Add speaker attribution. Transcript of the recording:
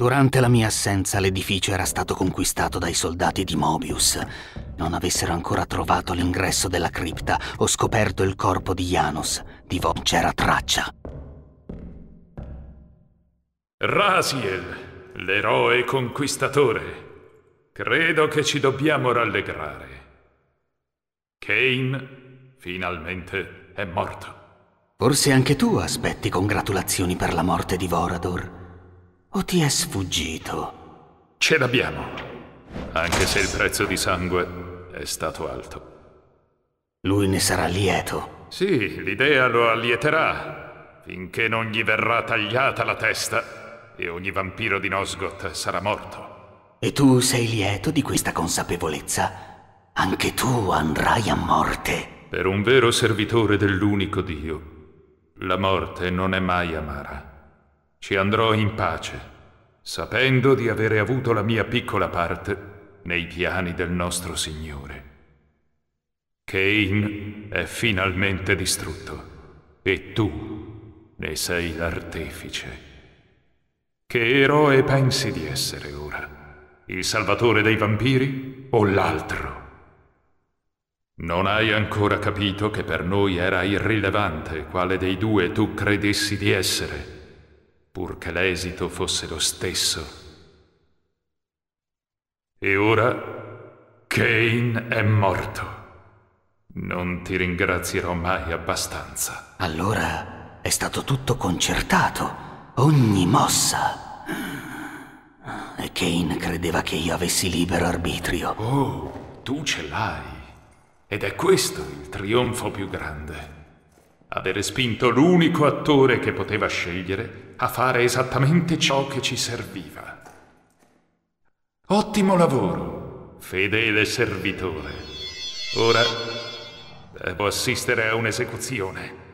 Speaker 1: Durante la mia assenza l'edificio era stato conquistato dai soldati di Mobius. Non avessero ancora trovato l'ingresso della cripta o scoperto il corpo di Janus, di Vo c'era traccia.
Speaker 2: Rasiel, l'eroe conquistatore. Credo che ci dobbiamo rallegrare. Kane, finalmente, è morto.
Speaker 1: Forse anche tu aspetti congratulazioni per la morte di Vorador. O ti è sfuggito? Ce l'abbiamo,
Speaker 2: anche se il prezzo di sangue è stato alto.
Speaker 1: Lui ne sarà lieto.
Speaker 2: Sì, l'idea lo allieterà, finché non gli verrà tagliata la testa e ogni vampiro di Nosgoth sarà morto.
Speaker 1: E tu sei lieto di questa consapevolezza? Anche tu andrai a morte. Per un
Speaker 2: vero servitore dell'unico Dio, la morte non è mai amara. Ci andrò in pace, sapendo di avere avuto la mia piccola parte nei piani del nostro Signore. Cain è finalmente distrutto e tu ne sei l'artefice. Che eroe pensi di essere ora? Il salvatore dei vampiri o l'altro? Non hai ancora capito che per noi era irrilevante quale dei due tu credessi di essere purché l'esito fosse lo stesso. E ora Kane è morto. Non ti ringrazierò
Speaker 1: mai abbastanza. Allora è stato tutto concertato, ogni mossa. E Kane credeva che io avessi libero arbitrio. Oh, tu ce l'hai. Ed è questo il trionfo
Speaker 2: più grande avere spinto l'unico attore che poteva scegliere a fare esattamente ciò che ci serviva. Ottimo lavoro, fedele servitore. Ora devo assistere a un'esecuzione.